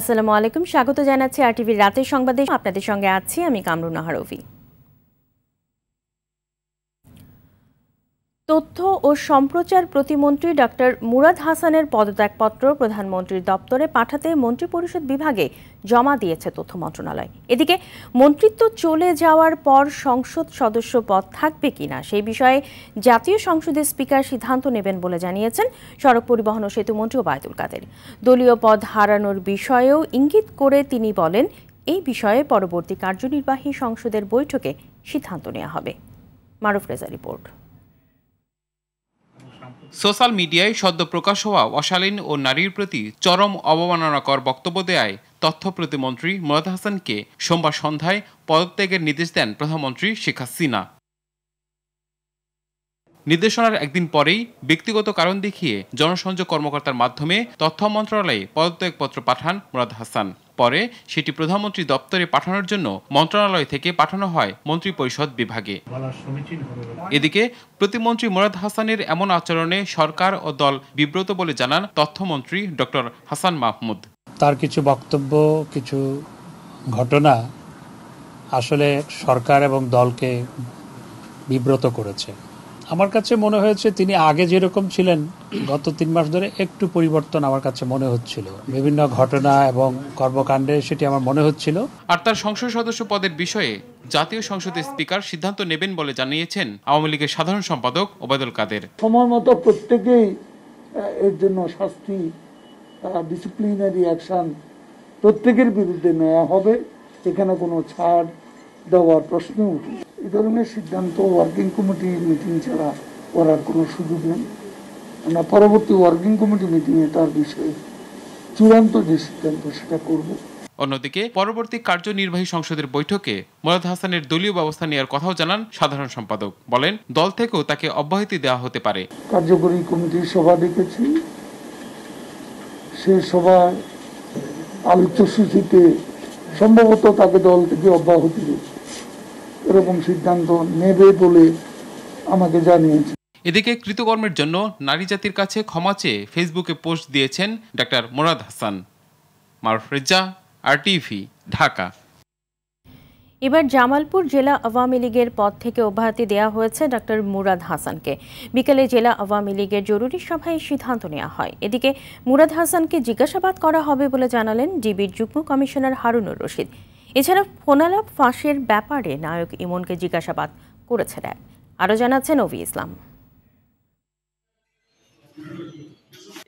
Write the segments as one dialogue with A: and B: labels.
A: আসসালামু আলাইকুম স্বাগত জানাচ্ছি আর টিভির রাতের সংবাদে আপনাদের সঙ্গে আছি আমি কামরুন নাহারভি তথ্য ও সম্প্রচার প্রতিমন্ত্রী ডক্টর মুরাদ হাসানের পদত্যাগপত্র প্রধানমন্ত্রীর দপ্তরে পাঠাতে মন্ত্রিপরিষদ বিভাগে জমা দিয়েছে তথ্য মন্ত্রণালয় এদিকে মন্ত্রিত্ব চলে যাওয়ার পর সংসদ সদস্য পদ থাকবে কিনা সেই বিষয়ে জাতীয় সংসদের স্পিকার সিদ্ধান্ত নেবেন বলে জানিয়েছেন সড়ক পরিবহন ও সেতুমন্ত্রী ওবায়দুল কাদের দলীয় পদ হারানোর বিষয়েও ইঙ্গিত করে তিনি বলেন এই বিষয়ে পরবর্তী কার্যনির্বাহী সংসদের বৈঠকে সিদ্ধান্ত নেওয়া হবে মারুফ রেজা রিপোর্ট
B: সোশ্যাল মিডিয়ায় সদ্য প্রকাশ হওয়া অশালীন ও নারীর প্রতি চরম অবমাননাকর বক্তব্য দেয় তথ্য প্রতিমন্ত্রী মুরাদ হাসানকে সোমবার সন্ধ্যায় পদত্যাগের নির্দেশ দেন প্রধানমন্ত্রী শেখ হাসিনা নির্দেশনার একদিন পরেই ব্যক্তিগত কারণ দেখিয়ে জনসংযোগ কর্মকর্তার মাধ্যমে তথ্য মন্ত্রণালয়ে পদত্যাগপত্র পাঠান মুরাদ হাসান পরে সেটি প্রধানমন্ত্রী দপ্তরে পাঠানোর জন্য মন্ত্রণালয় থেকে পাঠানো হয় মন্ত্রিপরিষদ বিভাগে এদিকে প্রতিমন্ত্রী মোরাদ হাসানের এমন আচরণে সরকার ও দল বিব্রত বলে জানান তথ্যমন্ত্রী ডক্টর হাসান মাহমুদ
C: তার কিছু বক্তব্য কিছু ঘটনা আসলে সরকার এবং দলকে বিব্রত করেছে আমার কাছে মনে হয়েছে তিনি আগে যেরকম ছিলেন গত তিন মাস ধরে একটু পরিবর্তন আমার কাছে মনে হচ্ছিল বিভিন্ন ঘটনা এবং কর্মকাণ্ডে সেটি আমার মনে হচ্ছিল
B: আর তার সংসদ সদস্য পদের বিষয়ে জাতীয় সংসদের স্পিকার সিদ্ধান্ত নেবেন বলে জানিয়েছেন আওয়ামী লীগের সাধারণ সম্পাদক ওবায়দুল কাদের
C: সময় মতো প্রত্যেকেই এর জন্য শাস্তি ডিসিপ্লিনারি অ্যাকশন প্রত্যেকের বিরুদ্ধে নেওয়া হবে এখানে কোনো ছাড় দেওয়ার প্রশ্ন উঠে এ ধরনের সিদ্ধান্ত ওয়ার্কিং কমিটির মিটিং ছাড়া করার কোনো সুযোগ নেই আমরা পরবর্তী ওয়ার্কিং কমিটি মিটিংয়ে তার বিষয়ে চূড়ান্ত যে সিদ্ধান্ত সেটা করব
B: অন্যদিকে পরবর্তী কার্যনির্বাহী সংসদের বৈঠকে মোরাদ হাসানের দলীয় ব্যবস্থা নেওয়ার কথাও জানান সাধারণ সম্পাদক বলেন দল থেকেও তাকে অব্যাহতি দেওয়া হতে পারে
C: কার্যকরী কমিটির সভা ডেকেছি সে সভায় আলোচ্য সূচিতে সম্ভবত তাকে দল থেকে অব্যাহতি দিয়েছে এরকম সিদ্ধান্ত নেবে বলে আমাকে জানিয়েছে
B: এদিকে কৃতকর্মের জন্য নারী জাতির কাছে ক্ষমা চেয়ে ফেসবুকে পোস্ট দিয়েছেন ডাক্তার মোরাদ হাসান মারফরেজা আর টিভি ঢাকা
A: এবার জামালপুর জেলা আওয়ামী লীগের পদ থেকে অব্যাহতি দেওয়া হয়েছে ডক্টর মুরাদ হাসানকে বিকেলে জেলা আওয়ামী লীগের জরুরি সভায় সিদ্ধান্ত নেওয়া হয় এদিকে মুরাদ হাসানকে জিজ্ঞাসাবাদ করা হবে বলে জানালেন ডিবির যুগ্ম কমিশনার হারুনুর রশিদ এছাড়া ফোনালাপ ফাঁসের ব্যাপারে নায়ক ইমনকে জিজ্ঞাসাবাদ করেছে র্যাব আরও জানাচ্ছেন অভি ইসলাম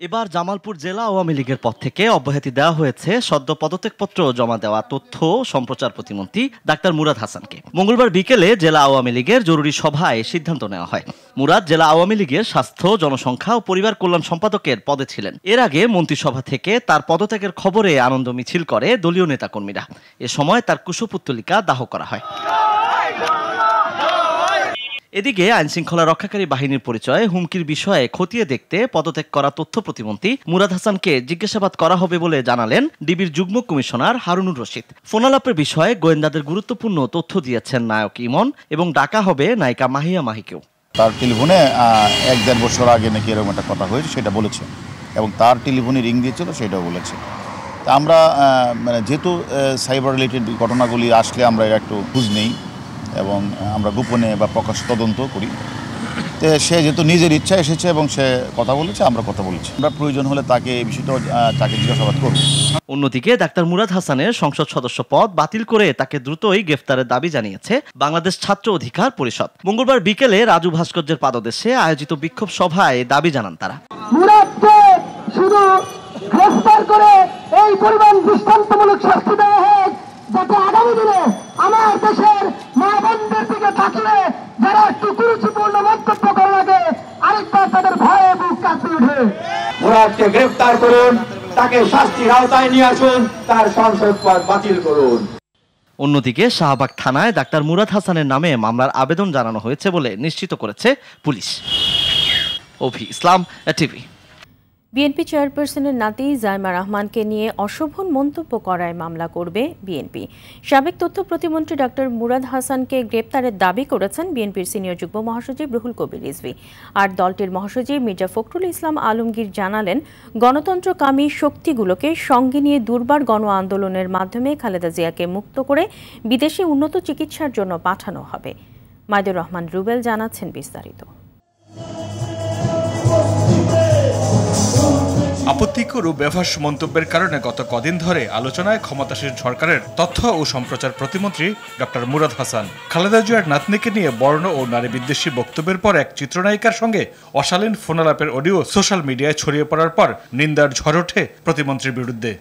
D: এবার জামালপুর জেলা আওয়ামী লীগের পদ থেকে অব্যাহতি দেওয়া হয়েছে সদ্য পদত্যাগপত্র জমা দেওয়া তথ্য সম্প্রচার প্রতিমন্ত্রী ডাক্তার মুরাদ হাসানকে মঙ্গলবার বিকেলে জেলা আওয়ামী লীগের জরুরি সভায় সিদ্ধান্ত নেওয়া হয় মুরাদ জেলা আওয়ামী লীগের স্বাস্থ্য জনসংখ্যা ও পরিবার কল্যাণ সম্পাদকের পদে ছিলেন এর আগে মন্ত্রিসভা থেকে তার পদত্যাগের খবরে আনন্দ মিছিল করে দলীয় নেতাকর্মীরা এ সময় তার কুশপুত্তলিকা দাহ করা হয় এদিকে আইন শৃঙ্খলা রক্ষাকারী বাহিনীর পরিচয়ে হুমকির বিষয়ে খতিয়ে দেখতে পদত্যাগ করা তথ্য প্রতিমন্ত্রী মুরাদ হাসানকে জিজ্ঞাসাবাদ করা হবে বলে জানালেন ডিবির যুগ্ম কমিশনার হারুনুর রশিদ ফোনালাপের বিষয়ে গোয়েন্দাদের গুরুত্বপূর্ণ তথ্য দিয়েছেন নায়ক ইমন এবং ডাকা হবে নায়িকা মাহিয়া মাহিকেও তার টেলিফোনে
B: এক দেড় বছর আগে নাকি এরকম একটা কথা হয়েছে সেটা বলেছে এবং তার টেলিফোনে রিং দিয়েছিল সেটাও বলেছে আমরা মানে যেহেতু সাইবার রিলেটেড ঘটনাগুলি আসলে আমরা একটু খুঁজ নেই এবং আমরা গোপনে বা প্রকাশ তদন্ত করি তো সে যেহেতু নিজের
D: ইচ্ছা এসেছে এবং সে কথা বলেছে আমরা কথা বলেছি আমরা প্রয়োজন হলে তাকে এই বিষয়টা তাকে জিজ্ঞাসাবাদ করব অন্যদিকে ডাক্তার মুরাদ হাসানের সংসদ সদস্য পদ বাতিল করে তাকে দ্রুতই গ্রেফতারের দাবি জানিয়েছে বাংলাদেশ ছাত্র অধিকার পরিষদ মঙ্গলবার বিকেলে রাজু ভাস্কর্যের পাদদেশে আয়োজিত বিক্ষোভ সভায় দাবি জানান তারা
E: মুরাদকে শুধু গ্রেফতার করে এই পরিমাণ দৃষ্টান্তমূলক শাস্তি দেওয়া হোক যাতে আগামী দিনে আমার দেশের দিকে যারা একটু মন্তব্য করে আরেকবার তাদের ভয়ে বুক উঠে মুরাদকে গ্রেফতার করুন তাকে শাস্তির আওতায় নিয়ে আসুন তার সংসদ পদ বাতিল করুন
D: অন্যদিকে শাহবাগ থানায় ডাক্তার মুরাদ হাসানের নামে মামলার আবেদন জানানো হয়েছে বলে নিশ্চিত করেছে police Ovi Islam TV BNP
A: চেয়ারপারসনের নাতি জাইমা রহমানকে নিয়ে অশোভন মন্তব্য করায় মামলা করবে বিএনপি সাবেক তথ্য প্রতিমন্ত্রী ডাক্তার মুরাদ হাসানকে গ্রেপ্তারের দাবি করেছেন বিএনপির সিনিয়র যুগ্ম মহাসচিব রুহুল কবির রিজভি আর দলটির মহাসচিব মির্জা ফখরুল ইসলাম আলমগীর জানালেন গণতন্ত্রকামী শক্তিগুলোকে সঙ্গে নিয়ে দুর্বার গণ আন্দোলনের মাধ্যমে খালেদা জিয়াকে মুক্ত করে বিদেশে উন্নত চিকিৎসার জন্য পাঠানো হবে মাইদুর রহমান রুবেল জানাচ্ছেন বিস্তারিত
C: আপত্তিকর ও ব্যবহার মন্তব্যের কারণে গত কদিন ধরে আলোচনায় ক্ষমতাসীন সরকারের তথ্য ও সম্প্রচার প্রতিমন্ত্রী ডক্টর মুরাদ হাসান খালেদা জিয়ার নাতনিকে নিয়ে বর্ণ ও নারী বিদ্বেষী বক্তব্যের পর এক চিত্রনায়িকার সঙ্গে অশালীন ফোনালাপের অডিও সোশ্যাল মিডিয়ায় ছড়িয়ে পড়ার পর নিন্দার ঝড় ওঠে প্রতিমন্ত্রীর বিরুদ্ধে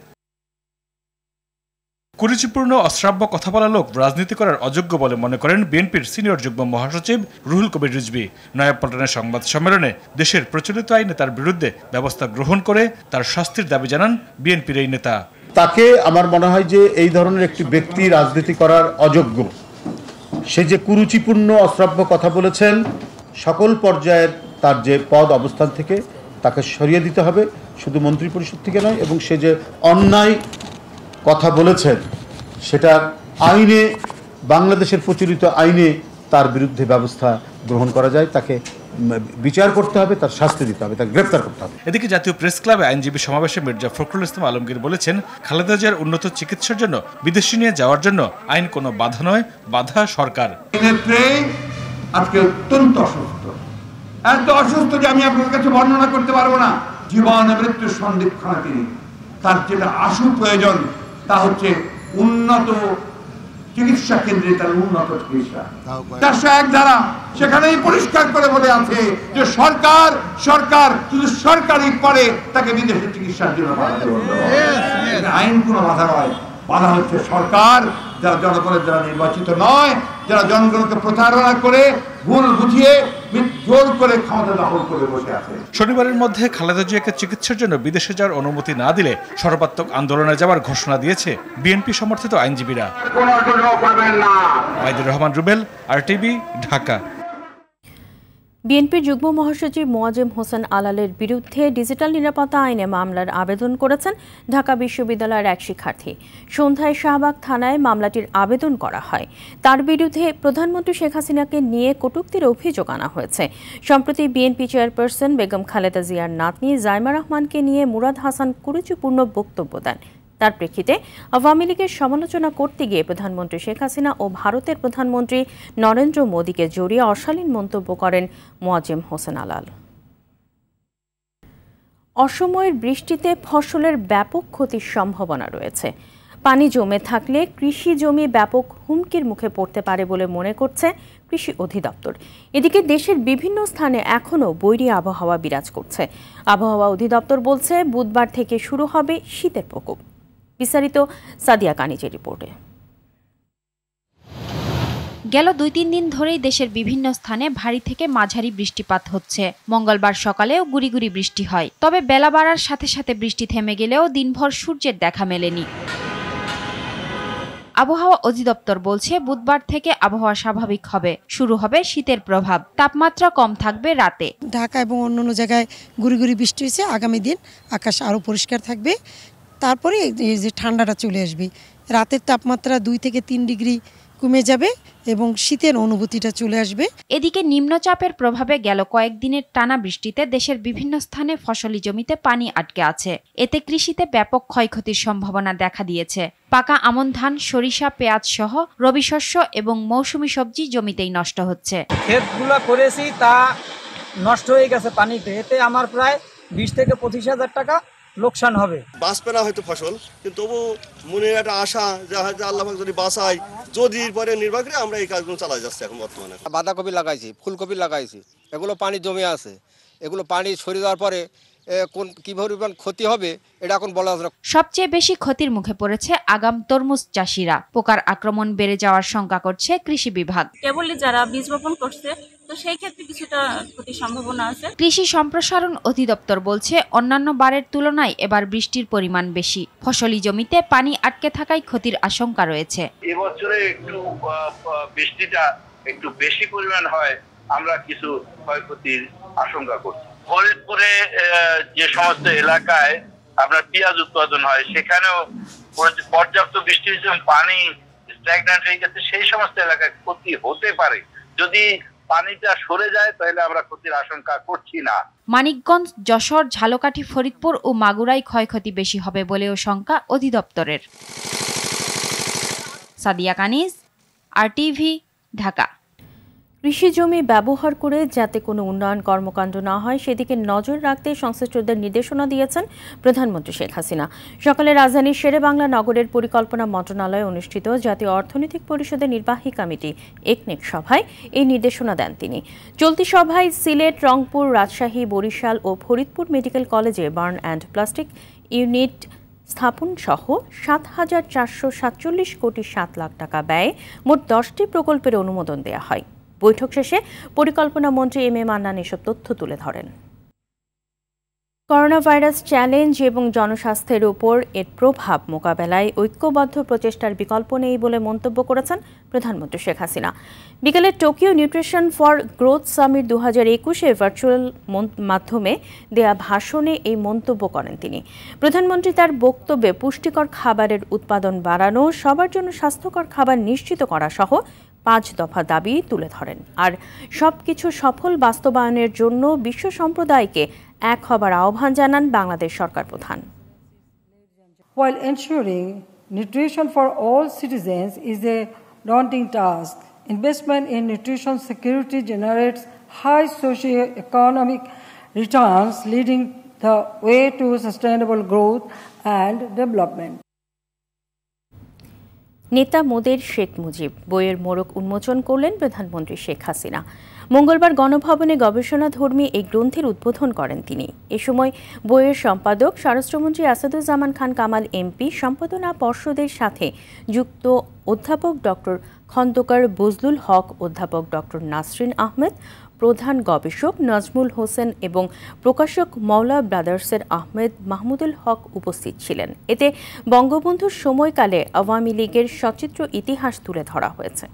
C: কুরুচিপূর্ণ অশ্রাব্য কথা বলা লোক রাজনীতি করার অযোগ্য বলে মনে করেন বিএনপির সিনিয়র যুগ্ম মহাসচিব রুহুল কবির রিজবি নয়াপল্টনের সংবাদ সম্মেলনে দেশের প্রচলিত আইনে তার বিরুদ্ধে ব্যবস্থা গ্রহণ করে তার শাস্তির দাবি জানান বিএনপির এই নেতা
B: তাকে আমার মনে হয় যে এই ধরনের একটি ব্যক্তি রাজনীতি করার অযোগ্য সে যে কুরুচিপূর্ণ অশ্রাব্য কথা বলেছেন সকল পর্যায়ের তার যে পদ অবস্থান থেকে তাকে সরিয়ে দিতে হবে শুধু মন্ত্রিপরিষদ থেকে নয় এবং সে যে অন্যায় কথা বলেছেন সেটা আইনে বাংলাদেশের প্রচলিত আইনে তার বিরুদ্ধে ব্যবস্থা গ্রহণ করা যায় তাকে বিচার করতে হবে তার শাস্তি দিতে হবে তাকে গ্রেপ্তার করতে হবে
C: এদিকে জাতীয় প্রেস ক্লাবে আইনজীবী সমাবেশে মির্জা ফখরুল ইসলাম আলমগীর বলেছেন খালেদা জিয়ার উন্নত চিকিৎসার জন্য বিদেশে নিয়ে যাওয়ার জন্য আইন কোনো বাধা নয় বাধা সরকার ক্ষেত্রে আজকে অত্যন্ত অসুস্থ এত অসুস্থ যে আমি আপনার কাছে বর্ণনা করতে পারবো না জীবন মৃত্যুর সন্দিক্ষণে তিনি তার যেটা আসু প্রয়োজন তা হচ্ছে উন্নত চিকিৎসা কেন্দ্রে তার উন্নত চিকিৎসা চারশো
B: এক ধারা সেখানেই
C: পরিষ্কার করে বলে আছে যে সরকার সরকার শুধু সরকারই করে তাকে বিদেশে চিকিৎসার জন্য আইন কোনো বাধা নয় বাধা হচ্ছে সরকার যারা জনগণের যারা নির্বাচিত নয় যারা জনগণকে প্রতারণা করে ভুল বুঝিয়ে শনিবারের মধ্যে খালেদা জিয়াকে চিকিৎসার জন্য বিদেশে যাওয়ার অনুমতি না দিলে সর্বাত্মক আন্দোলনে যাওয়ার ঘোষণা দিয়েছে বিএনপি সমর্থিত আইনজীবীরা রহমান রুবেল আর ঢাকা
A: বিএনপির যুগ্ম মহাসচিব মোয়াজেম হোসেন আলালের বিরুদ্ধে ডিজিটাল নিরাপত্তা আইনে মামলার আবেদন করেছেন ঢাকা বিশ্ববিদ্যালয়ের এক শিক্ষার্থী সন্ধ্যায় শাহবাগ থানায় মামলাটির আবেদন করা হয় তার বিরুদ্ধে প্রধানমন্ত্রী শেখ হাসিনাকে নিয়ে কটুক্তির অভিযোগ আনা হয়েছে সম্প্রতি বিএনপি চেয়ারপারসন বেগম খালেদা জিয়ার নাতনি জাইমা রহমানকে নিয়ে মুরাদ হাসান কুরুচিপূর্ণ বক্তব্য দেন তার প্রেক্ষিতে আওয়ামী লীগের সমালোচনা করতে গিয়ে প্রধানমন্ত্রী শেখ হাসিনা ও ভারতের প্রধানমন্ত্রী নরেন্দ্র মোদীকে জড়িয়ে অশালীন মন্তব্য করেন মোয়াজিম হোসেন আলাল অসময়ের বৃষ্টিতে ফসলের ব্যাপক ক্ষতির সম্ভাবনা রয়েছে পানি জমে থাকলে কৃষি জমি ব্যাপক হুমকির মুখে পড়তে পারে বলে মনে করছে কৃষি অধিদপ্তর এদিকে দেশের বিভিন্ন স্থানে এখনও বৈরী আবহাওয়া বিরাজ করছে আবহাওয়া অধিদপ্তর বলছে বুধবার থেকে শুরু হবে শীতের প্রকোপ বিস্তারিত সাদিয়া কানিজের রিপোর্টে
F: গেল দুই তিন দিন ধরেই দেশের বিভিন্ন স্থানে ভারী থেকে মাঝারি বৃষ্টিপাত হচ্ছে মঙ্গলবার সকালেও গুড়িগুড়ি বৃষ্টি হয় তবে বেলা বাড়ার সাথে সাথে বৃষ্টি থেমে গেলেও দিনভর সূর্যের দেখা মেলেনি আবহাওয়া অধিদপ্তর বলছে বুধবার থেকে আবহাওয়া স্বাভাবিক হবে শুরু হবে শীতের প্রভাব তাপমাত্রা কম থাকবে রাতে ঢাকা এবং অন্যান্য জায়গায় গুড়ি গুড়ি বৃষ্টি হয়েছে আগামী দিন আকাশ আরও পরিষ্কার থাকবে তারপরে এই যে ঠান্ডাটা চলে আসবে রাতের তাপমাত্রা দুই থেকে তিন ডিগ্রি কমে যাবে এবং শীতের অনুভূতিটা চলে আসবে এদিকে নিম্নচাপের প্রভাবে গেল কয়েকদিনের টানা বৃষ্টিতে দেশের বিভিন্ন স্থানে ফসলি জমিতে পানি আটকে আছে এতে কৃষিতে ব্যাপক ক্ষয়ক্ষতির সম্ভাবনা দেখা দিয়েছে পাকা আমন ধান সরিষা পেঁয়াজ সহ রবি শস্য এবং মৌসুমি সবজি জমিতেই নষ্ট হচ্ছে
E: ক্ষেতগুলো করেছি তা নষ্ট হয়ে গেছে পানিতে এতে আমার প্রায় বিশ থেকে পঁচিশ হাজার টাকা লোকসান হবে বাঁচবে না হয়তো ফসল কিন্তু তবু মনের একটা আশা যে হয়তো আল্লাহ যদি বাঁচাই যদি পরে নির্ভর করে আমরা এই কাজগুলো চালাই যাচ্ছি এখন বর্তমানে বাঁধাকপি লাগাইছি ফুলকপি
G: লাগাইছি এগুলো পানি জমে আছে এগুলো পানি সরে যাওয়ার পরে কোন কি পরিমাণ ক্ষতি হবে এটা এখন বলা
F: সবচেয়ে বেশি ক্ষতির মুখে পড়েছে আগাম তরমুজ চাষিরা পোকার আক্রমণ বেড়ে যাওয়ার শঙ্কা করছে কৃষি বিভাগ কেবলই যারা বীজ বপন করছে তো সেই ক্ষেত্রে কিছুটা ক্ষতির সম্ভাবনা আছে কৃষি সম্প্রসারণ অধিদপ্তর বলছে অন্যান্য বারের তুলনায় এবার বৃষ্টির পরিমাণ বেশি ফসলি জমিতে পানি আটকে থাকায় ক্ষতির আশঙ্কা রয়েছে
E: এবছরে একটু বৃষ্টিটা একটু বেশি পরিমাণ হয় আমরা
C: কিছু ক্ষয়ক্ষতির আশঙ্কা করছি ফরিদপুরে যে সমস্ত এলাকায় আপনার পেঁয়াজ উৎপাদন হয় সেখানেও পর্যাপ্ত বৃষ্টির জন্য পানি স্ট্যাগন্যান্ট হয়ে গেছে সেই সমস্ত এলাকায় ক্ষতি হতে পারে যদি পানিটা সরে
E: যায় তাহলে আমরা ক্ষতির আশঙ্কা করছি না
F: মানিকগঞ্জ যশোর ঝালকাঠি ফরিদপুর ও মাগুরায় ক্ষয়ক্ষতি বেশি হবে বলেও শঙ্কা অধিদপ্তরের
A: সাদিয়া কানিজ আর টিভি ঢাকা কৃষি জমি ব্যবহার করে যাতে কোনো উন্নয়ন কর্মকাণ্ড না হয় সেদিকে নজর রাখতে সংশ্লিষ্টদের নির্দেশনা দিয়েছেন প্রধানমন্ত্রী শেখ হাসিনা সকালে রাজধানীর শেরে বাংলা নগরের পরিকল্পনা মন্ত্রণালয়ে অনুষ্ঠিত জাতীয় অর্থনৈতিক পরিষদের নির্বাহী কমিটি একনেক সভায় এই নির্দেশনা দেন তিনি চলতি সভায় সিলেট রংপুর রাজশাহী বরিশাল ও ফরিদপুর মেডিকেল কলেজে বার্ন অ্যান্ড প্লাস্টিক ইউনিট স্থাপন সহ সাত হাজার চারশো সাতচল্লিশ কোটি সাত লাখ টাকা ব্যয়ে মোট দশটি প্রকল্পের অনুমোদন দেওয়া হয় বৈঠক শেষে পরিকল্পনা মন্ত্রী এম এ মান্নান এসব তথ্য তুলে ধরেন করোনা ভাইরাস চ্যালেঞ্জ এবং জনস্বাস্থ্যের উপর এর প্রভাব মোকাবেলায় ঐক্যবদ্ধ প্রচেষ্টার বিকল্প নেই বলে মন্তব্য করেছেন প্রধানমন্ত্রী শেখ হাসিনা বিকেলে Tokyo nutrition for growth summit দু হাজার একুশে ভার্চুয়াল মাধ্যমে দেয়া ভাষণে এই মন্তব্য করেন তিনি প্রধানমন্ত্রী তার বক্তব্যে পুষ্টিকর খাবারের উৎপাদন বাড়ানো সবার জন্য স্বাস্থ্যকর খাবার নিশ্চিত করা সহ পাঁচ দফা দাবি তুলে ধরেন আর সবকিছু সফল বাস্তবায়নের জন্য বিশ্ব সম্প্রদায়কে এক হবার আহ্বান জানান বাংলাদেশ সরকার প্রধান
G: While ensuring nutrition for all citizens is a daunting task, investment in nutrition security generates high socio-economic returns, leading the way to sustainable growth and development. নেতা
A: মোদের শেখ মুজিব বইয়ের মোড়ক উন্মোচন করলেন প্রধানমন্ত্রী শেখ হাসিনা মঙ্গলবার গণভবনে গবেষণাধর্মী এই গ্রন্থের উদ্বোধন করেন তিনি এ সময় বইয়ের সম্পাদক স্বরাষ্ট্রমন্ত্রী আসাদুজ্জামান খান কামাল এমপি সম্পাদনা পর্ষদের সাথে যুক্ত অধ্যাপক ডক্টর খন্দকার বজলুল হক অধ্যাপক ডক্টর নাসরিন আহমেদ প্রধান গবেষক নাজমুল হোসেন এবং প্রকাশক মওলা ব্রাদার্সের আহমেদ মাহমুদুল হক উপস্থিত ছিলেন এতে বঙ্গবন্ধুর সময়কালে আওয়ামী লীগের সচিত্র ইতিহাস তুলে ধরা হয়েছে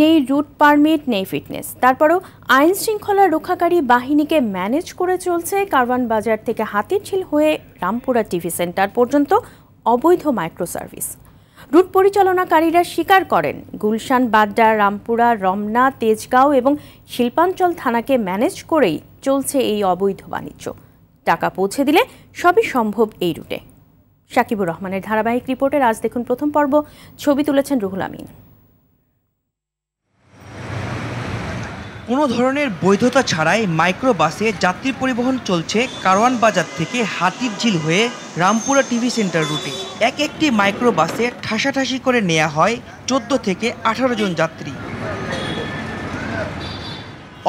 A: নেই রুট পারমিট নেই ফিটনেস তারপরও আইন শৃঙ্খলা রক্ষাকারী বাহিনীকে ম্যানেজ করে চলছে কারওয়ান বাজার থেকে হাতিরঝিল হয়ে রামপুরা টিভি সেন্টার পর্যন্ত অবৈধ মাইক্রো সার্ভিস রুট পরিচালনাকারীরা স্বীকার করেন গুলশান বাড্ডা রামপুরা রমনা তেজগাঁও এবং শিল্পাঞ্চল থানাকে ম্যানেজ করেই চলছে এই অবৈধ বাণিজ্য টাকা পৌঁছে দিলে সবই সম্ভব এই রুটে সাকিবুর রহমানের ধারাবাহিক রিপোর্টে আজ দেখুন প্রথম পর্ব ছবি তুলেছেন রুহুল আমিন
E: কোনো ধরনের বৈধতা ছাড়াই মাইক্রোবাসে যাত্রী পরিবহন চলছে কারওয়ান বাজার থেকে হাতির ঝিল হয়ে রামপুরা টিভি সেন্টার রুটে এক একটি মাইক্রোবাসে ঠাসাঠাসি করে নেওয়া হয় চোদ্দ থেকে আঠারো জন যাত্রী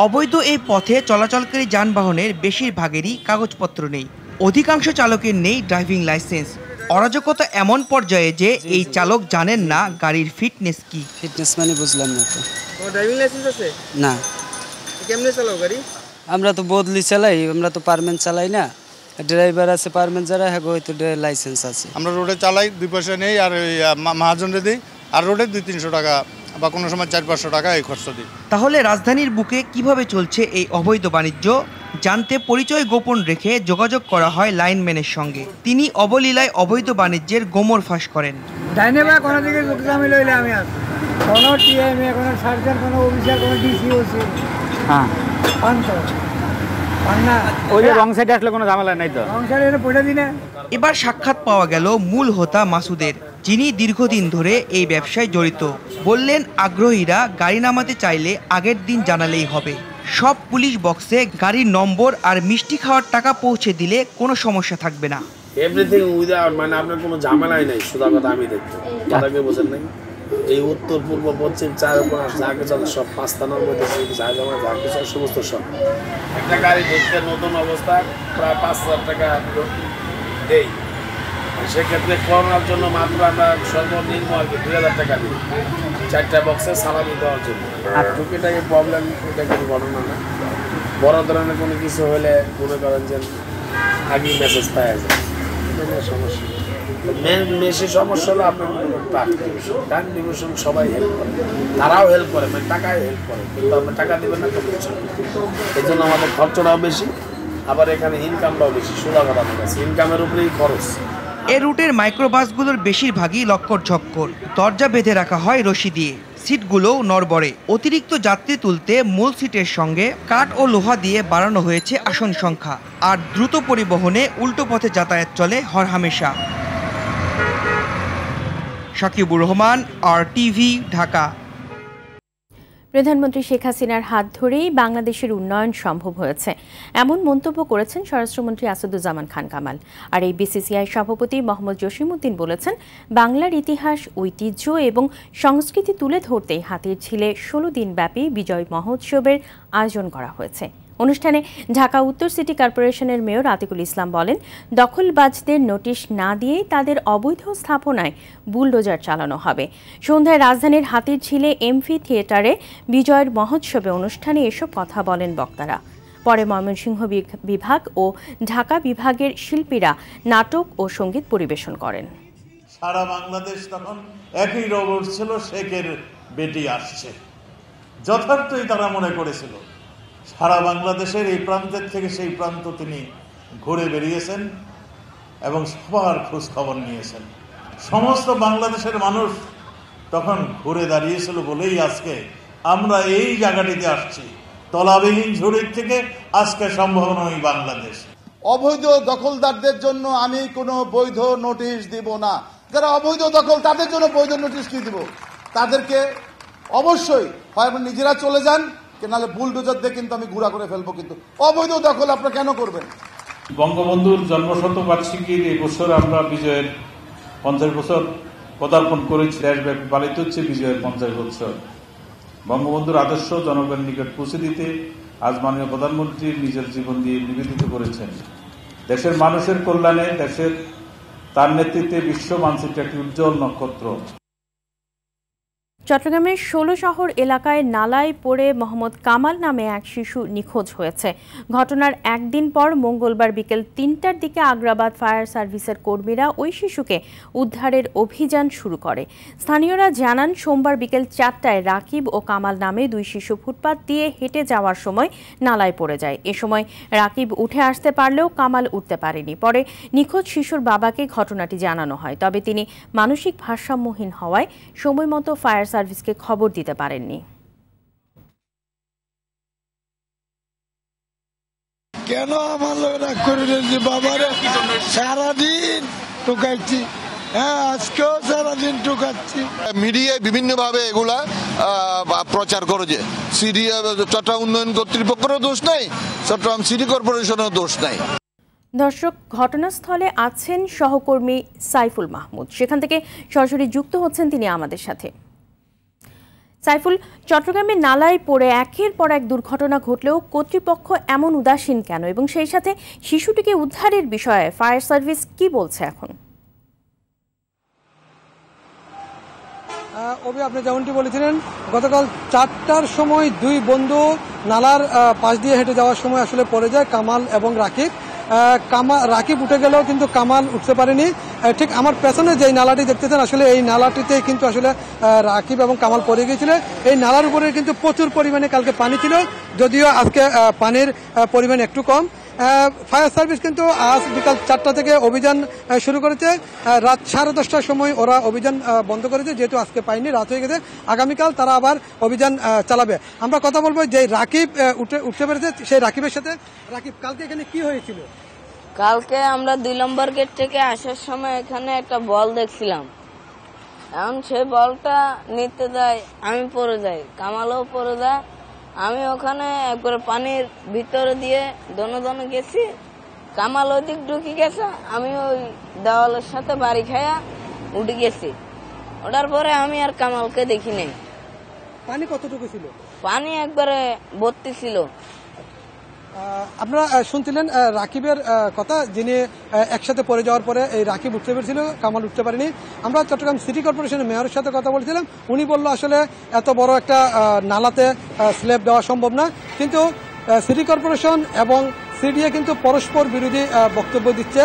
E: অবৈধ এই পথে চলাচলকারী যানবাহনের বেশিরভাগেরই কাগজপত্র নেই অধিকাংশ চালকের নেই ড্রাইভিং লাইসেন্স অরাজকতা এমন পর্যায়ে যে এই চালক জানেন না গাড়ির ফিটনেস কি ফিটনেস মানে বুঝলাম না ড্রাইভিং লাইসেন্স আছে না কেমনে চালাও গাড়ি আমরা তো বদলি চালাই আমরা তো পারমেন্ট চালাই না ড্রাইভার আছে পারমেন্ট যারা হ্যাঁ হয়তো লাইসেন্স আছে আমরা রোডে
C: চালাই দুই পয়সা নেই আর ওই মহাজনরে দিই আর রোডে দুই তিনশো টাকা
E: বা কোনো সময় চার
C: পাঁচশো টাকা এই খরচ দিই
E: তাহলে রাজধানীর বুকে কিভাবে চলছে এই অবৈধ বাণিজ্য জানতে পরিচয় গোপন রেখে যোগাযোগ করা হয় লাইনম্যানের সঙ্গে তিনি অবলীলায় অবৈধ বাণিজ্যের গোমর ফাঁস করেন এবার সাক্ষাৎ পাওয়া গেল মূল হোতা মাসুদের যিনি দীর্ঘদিন ধরে এই ব্যবসায় জড়িত বললেন আগ্রহীরা গাড়ি নামাতে চাইলে আগের দিন জানালেই হবে সব পুলিশ বক্সে গাড়ির নম্বর আর মিষ্টি খাওয়ার টাকা পৌঁছে দিলে কোনো সমস্যা থাকবে না
B: এভরিথিং উইদাউট মানে আপনার কোনো ঝামেলাই নাই শুধু কথা আমি দেখতে তারা কে বোঝেন নাই এই উত্তর পূর্ব পশ্চিম চার উপনাশ যা কিছু সব পাঁচতানার মধ্যে যা জমা যা কিছু সমস্ত সব একটা গাড়ি দেখতে নতুন অবস্থা প্রায় পাঁচ হাজার টাকা দেয় সেক্ষেত্রে করোনার জন্য মাত্র আমরা সর্বনিম্ন আর কি দুই হাজার টাকা দিই চারটা বক্সে সালামি দেওয়ার জন্য আর টুকিটাকে প্রবলেম এটা কোনো ঘটনা না বড় ধরনের কোনো কিছু হলে মনে করেন যে আগেই মেসেজ পাওয়া যায় সমস্যা মেন সমস্যা আপনার ডিভিশন সবাই হেল্প করে তারাও হেল্প করে মানে হেল্প করে কিন্তু টাকা দেবেন না এই জন্য আমাদের খরচটাও বেশি আবার এখানে ইনকামটাও বেশি সোজা কথা আমার কাছে ইনকামের উপরেই খরচ
E: এ রুটের মাইক্রোবাসগুলোর বেশিরভাগই লক্কর ঝক্কর দরজা বেঁধে রাখা হয় রশি দিয়ে সিটগুলোও নড়বড়ে অতিরিক্ত যাত্রী তুলতে মূল সিটের সঙ্গে কাঠ ও লোহা দিয়ে বাড়ানো হয়েছে আসন সংখ্যা আর দ্রুত পরিবহনে উল্টো পথে যাতায়াত চলে হরহামেশা শাকিবুর রহমান আর টিভি ঢাকা
A: প্রধানমন্ত্রী শেখ হাসিনার হাত ধরেই বাংলাদেশের উন্নয়ন সম্ভব হয়েছে এমন মন্তব্য করেছেন স্বরাষ্ট্রমন্ত্রী আসাদুজ্জামান খান কামাল আর এই বিসিসিআই সভাপতি মোহাম্মদ জসিমুদ্দিন বলেছেন বাংলার ইতিহাস ঐতিহ্য এবং সংস্কৃতি তুলে ধরতেই হাতির ঝিলে ষোলো দিনব্যাপী বিজয় মহোৎসবের আয়োজন করা হয়েছে অনুষ্ঠানে ঢাকা উত্তর সিটি কর্পোরেশনের মেয়র আতিকুল ইসলাম বলেন দখলবাজদের নোটিশ না দিয়েই তাদের অবৈধ স্থাপনায় বুলডোজার চালানো হবে সন্ধ্যায় রাজধানীর হাতির ঝিলে এমফি থিয়েটারে বিজয়ের মহোৎসবে অনুষ্ঠানে এসব কথা বলেন বক্তারা পরে ময়মনসিংহ বিভাগ ও ঢাকা বিভাগের শিল্পীরা নাটক ও সঙ্গীত পরিবেশন করেন
C: সারা বাংলাদেশ তখন একই রবর ছিল শেখের বেটি আসছে যথার্থই তারা মনে করেছিল সারা বাংলাদেশের এই প্রান্তের থেকে সেই প্রান্ত তিনি ঘুরে বেরিয়েছেন এবং সবার খোঁজ খবর নিয়েছেন সমস্ত বাংলাদেশের মানুষ তখন ঘুরে দাঁড়িয়েছিল বলেই আজকে আমরা এই জায়গাটিতে আসছি তলাবিহীন ঝুড়ির থেকে আজকে সম্ভব নয় বাংলাদেশ
B: অবৈধ দখলদারদের জন্য আমি কোনো বৈধ নোটিশ দিব না যারা অবৈধ দখল তাদের জন্য বৈধ নোটিশ কি দিব তাদেরকে অবশ্যই হয় নিজেরা চলে যান নাহলে বুলডোজার দিয়ে কিন্তু আমি ঘুরা করে ফেলবো কিন্তু অবৈধ দখল আপনারা কেন করবেন
C: বঙ্গবন্ধুর বার্ষিকীর এই বছর আমরা বিজয়ের পঞ্চাশ বছর পদার্পণ করেছি দেশব্যাপী পালিত হচ্ছে বিজয়ের পঞ্চাশ বছর বঙ্গবন্ধুর আদর্শ জনগণের নিকট পৌঁছে দিতে আজ মাননীয় প্রধানমন্ত্রী নিজের জীবন দিয়ে নিবেদিত করেছেন দেশের মানুষের কল্যাণে দেশের তার নেতৃত্বে বিশ্ব মানচিত্র একটি উজ্জ্বল নক্ষত্র
A: চট্টগ্রামের ষোলো শহর এলাকায় নালায় পড়ে মোহাম্মদ কামাল নামে এক শিশু নিখোঁজ হয়েছে ঘটনার একদিন পর মঙ্গলবার বিকেল তিনটার দিকে আগ্রাবাদ ফায়ার সার্ভিসের কর্মীরা ওই শিশুকে উদ্ধারের অভিযান শুরু করে স্থানীয়রা জানান সোমবার বিকেল চারটায় রাকিব ও কামাল নামে দুই শিশু ফুটপাত দিয়ে হেঁটে যাওয়ার সময় নালায় পড়ে যায় এ সময় রাকিব উঠে আসতে পারলেও কামাল উঠতে পারেনি পরে নিখোঁজ শিশুর বাবাকে ঘটনাটি জানানো হয় তবে তিনি মানসিক ভারসাম্যহীন হওয়ায় সময় মতো ফায়ার সার্ভিসকে খবর দিতে পারেননি
F: কেন
C: আমার রাগ করে দিয়েছি বাবারে সারাদিন টোকাইছি হ্যাঁ আজকেও সারাদিন টুকাচ্ছি মিডিয়ায় বিভিন্নভাবে এগুলা প্রচার করেছে সিডি চট্টগ্রাম উন্নয়ন কর্তৃপক্ষেরও দোষ নাই চট্টগ্রাম সিটি কর্পোরেশনেরও
F: দোষ নাই
A: দর্শক ঘটনাস্থলে আছেন সহকর্মী সাইফুল মাহমুদ সেখান থেকে সরাসরি যুক্ত হচ্ছেন তিনি আমাদের সাথে সাইফুল চট্টগ্রামে নালায় পড়ে একের পর এক দুর্ঘটনা ঘটলেও কর্তৃপক্ষ এমন উদাসীন কেন এবং সেই সাথে শিশুটিকে উদ্ধারের বিষয়ে ফায়ার সার্ভিস কি বলছে এখন
G: অবি আপনি যেমনটি বলেছিলেন গতকাল চারটার সময় দুই বন্ধু নালার পাশ দিয়ে হেঁটে যাওয়ার সময় আসলে পড়ে যায় কামাল এবং রাকিব কামা রাকিব উঠে গেলেও কিন্তু কামাল উঠতে পারেনি ঠিক আমার পেছনে যে নালাটি দেখতেছেন আসলে এই নালাটিতে কিন্তু আসলে রাকিব এবং কামাল পড়ে গিয়েছিল এই নালার উপরে কিন্তু প্রচুর পরিমাণে কালকে পানি ছিল যদিও আজকে পানির পরিমাণ একটু কম ফায়ার সার্ভিস কিন্তু আজ বিকাল চারটা থেকে অভিযান শুরু করেছে রাত সাড়ে দশটার সময় ওরা অভিযান বন্ধ করেছে যেহেতু আজকে পায়নি রাত হয়ে গেছে আগামীকাল তারা আবার অভিযান চালাবে আমরা কথা বলবো যে রাকিব উঠে উঠতে পেরেছে সেই রাকিবের সাথে রাকিব কালকে এখানে কি হয়েছিল কালকে আমরা দুই নম্বর গেট থেকে আসার সময় এখানে একটা বল দেখছিলাম এখন সেই বলটা নিতে দেয় আমি পরে যাই কামালও পরে যায় আমি ওখানে একবার পানির ভিতরে দিয়ে দনো দনো গেছি কামাল ওদিক ঢুকি গেছে আমি ওই দেওয়ালের সাথে বাড়ি খায়া উঠে গেছি ওটার পরে আমি আর কামালকে দেখি নাই পানি কতটুকু ছিল পানি একবারে ভর্তি ছিল আপনারা শুনছিলেন রাকিবের কথা যিনি একসাথে পড়ে যাওয়ার পরে এই রাকিব উঠতে পেরেছিল কামাল উঠতে পারেনি আমরা চট্টগ্রাম সিটি কর্পোরেশনের মেয়রের সাথে কথা বলছিলাম উনি বলল আসলে এত বড় একটা নালাতে স্ল্যাব দেওয়া সম্ভব না কিন্তু সিটি কর্পোরেশন এবং সিডিএ কিন্তু পরস্পর বিরোধী বক্তব্য দিচ্ছে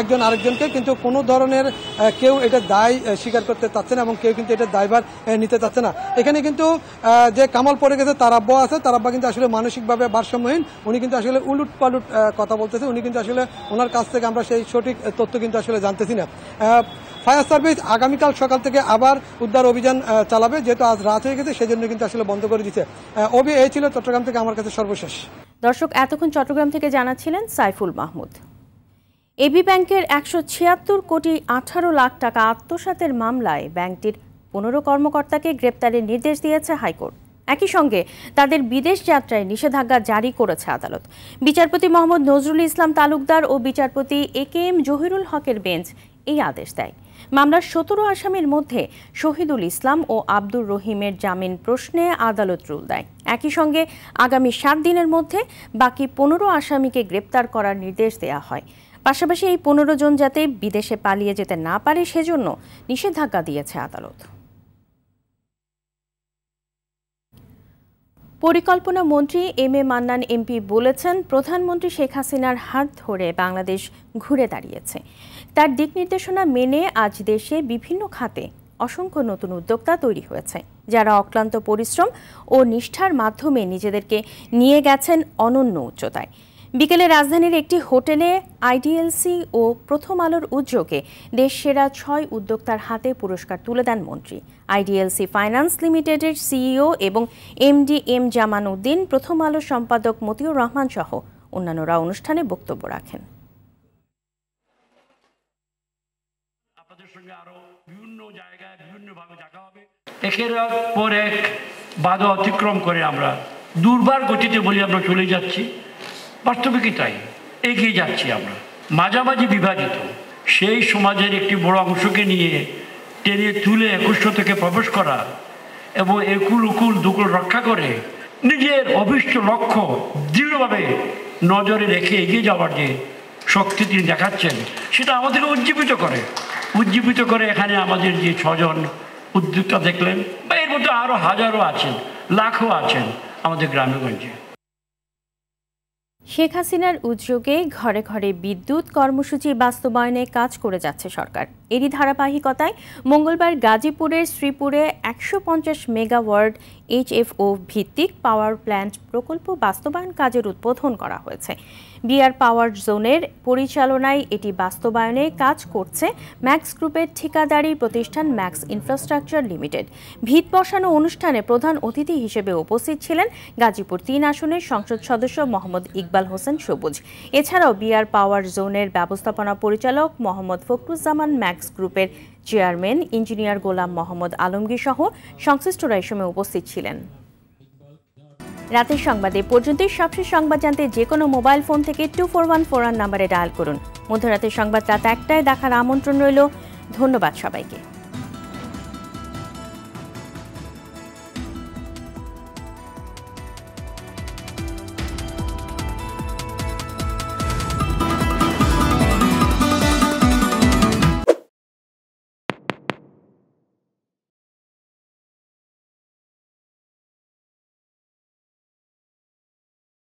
G: একজন আরেকজনকে কিন্তু কোনো ধরনের কেউ এটা দায় স্বীকার করতে চাচ্ছে না এবং কেউ কিন্তু এটা দায়ভার নিতে চাচ্ছে না এখানে কিন্তু যে কামাল পড়ে গেছে তার আব্বা আছে তার আব্বা কিন্তু আসলে মানসিকভাবে ভারসাম্যহীন উনি কিন্তু আসলে উলুট পালুট কথা বলতেছে উনি কিন্তু আসলে ওনার কাছ থেকে আমরা সেই সঠিক তথ্য কিন্তু আসলে জানতেছি না ফায়ার সার্ভিস আগামীকাল সকাল থেকে আবার উদ্ধার অভিযান চালাবে যেহেতু আজ রাত হয়ে গেছে সেজন্য কিন্তু আসলে বন্ধ করে দিচ্ছে ওবি এই ছিল চট্টগ্রাম থেকে আমার কাছে সর্বশেষ দর্শক এতক্ষণ চট্টগ্রাম থেকে জানাচ্ছিলেন
A: সাইফুল মাহমুদ এবি ব্যাংকের একশো ছিয়াত্তর কোটি আঠারো লাখ টাকা আত্মসাতের মামলায় ব্যাংকটির পনেরো কর্মকর্তাকে গ্রেপ্তারের নির্দেশ দিয়েছে হাইকোর্ট একই সঙ্গে তাদের বিদেশ যাত্রায় নিষেধাজ্ঞা জারি করেছে আদালত বিচারপতি মোহাম্মদ নজরুল ইসলাম তালুকদার ও বিচারপতি এ কে এম জহিরুল হকের বেঞ্চ এই আদেশ দেয় মামলার সতেরো আসামির মধ্যে শহীদুল ইসলাম ও আব্দুর রহিমের জামিন প্রশ্নে আদালত রুল দেয় একই সঙ্গে আগামী সাত দিনের মধ্যে বাকি পনেরো আসামিকে গ্রেপ্তার করার নির্দেশ দেয়া হয় পাশাপাশি এই পনেরো জন যাতে বিদেশে পালিয়ে যেতে না পারে সেজন্য নিষেধাজ্ঞা দিয়েছে আদালত পরিকল্পনা মন্ত্রী এম এ মান্নান এমপি বলেছেন প্রধানমন্ত্রী শেখ হাসিনার হাত ধরে বাংলাদেশ ঘুরে দাঁড়িয়েছে তার দিক নির্দেশনা মেনে আজ দেশে বিভিন্ন খাতে অসংখ্য নতুন উদ্যোক্তা তৈরি হয়েছে যারা অক্লান্ত পরিশ্রম ও নিষ্ঠার মাধ্যমে নিজেদেরকে নিয়ে গেছেন অনন্য উচ্চতায় বিকেলে রাজধানীর একটি হোটেলে আইডিএলসি ও প্রথম আলোর উদ্যোগে দেশ সেরা ছয় উদ্যোক্তার হাতে পুরস্কার তুলে দেন মন্ত্রী আইডিএলসি ফাইন্যান্স লিমিটেডের সিইও এবং এমডি এম জামান উদ্দিন প্রথম আলোর সম্পাদক মতিউর রহমান সহ অন্যান্যরা অনুষ্ঠানে বক্তব্য রাখেন একের পর এক বাধা
C: অতিক্রম করে আমরা দুর্বার গতিতে বলি আমরা চলে যাচ্ছি বাস্তবিকই তাই এগিয়ে যাচ্ছি আমরা মাঝামাঝি বিভাজিত সেই সমাজের একটি বড় অংশকে নিয়ে টেনে তুলে একুশ থেকে প্রবেশ করা এবং একুল উকুল দুকুল রক্ষা করে নিজের অভিষ্ট লক্ষ্য দৃঢ়ভাবে নজরে রেখে এগিয়ে যাওয়ার যে শক্তি তিনি দেখাচ্ছেন সেটা আমাদেরকে উজ্জীবিত করে উজ্জীবিত করে এখানে আমাদের যে ছজন উদ্যোগটা দেখলেন বা এর মধ্যে আরো হাজারো আছেন লাখো আছেন আমাদের গ্রামেগঞ্জে
A: শেখ হাসিনার উদ্যোগে ঘরে ঘরে বিদ্যুৎ কর্মসূচি বাস্তবায়নে কাজ করে যাচ্ছে সরকার এরই ধারাবাহিকতায় মঙ্গলবার গাজীপুরের শ্রীপুরে একশো পঞ্চাশ মেগাওয়ার্ড এইচএফও ভিত্তিক পাওয়ার প্ল্যান্ট প্রকল্প বাস্তবায়ন কাজের উদ্বোধন করা হয়েছে বিআর পাওয়ার জোনের পরিচালনায় এটি বাস্তবায়নে কাজ করছে ম্যাক্স গ্রুপের ঠিকাদারি প্রতিষ্ঠান ম্যাক্স ইনফ্রাস্ট্রাকচার লিমিটেড ভিত বসানো অনুষ্ঠানে প্রধান অতিথি হিসেবে উপস্থিত ছিলেন গাজীপুর তিন আসনের সংসদ সদস্য মোহাম্মদ ইকবাল হোসেন সবুজ এছাড়াও বিআর পাওয়ার জোনের ব্যবস্থাপনা পরিচালক মোহাম্মদ ফখরুজ্জামান ম্যাক্স ম্যাক্স গ্রুপের চেয়ারম্যান ইঞ্জিনিয়ার গোলাম মোহাম্মদ আলমগীর সহ সংশ্লিষ্টরা এই সময় উপস্থিত ছিলেন রাতের সংবাদে পর্যন্তই সবশেষ সংবাদ জানতে যে কোনো মোবাইল ফোন থেকে two four one four one নাম্বারে ডায়াল করুন মধ্যরাতের সংবাদ রাত একটায় দেখার আমন্ত্রণ রইল ধন্যবাদ সবাইকে